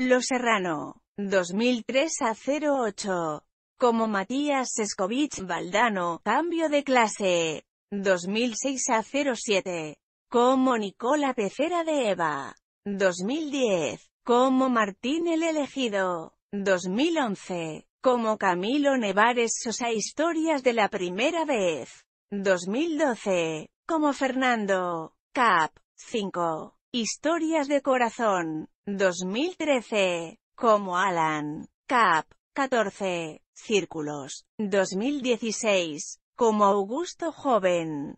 Lo Serrano. 2003 a 08. Como Matías Sescovich Valdano, cambio de clase. 2006 a 07. Como Nicola Pecera de Eva. 2010. Como Martín el elegido. 2011. Como Camilo Nevares Sosa Historias de la primera vez. 2012. Como Fernando. Cap. 5. Historias de Corazón, 2013, como Alan, Cap, 14, Círculos, 2016, como Augusto Joven,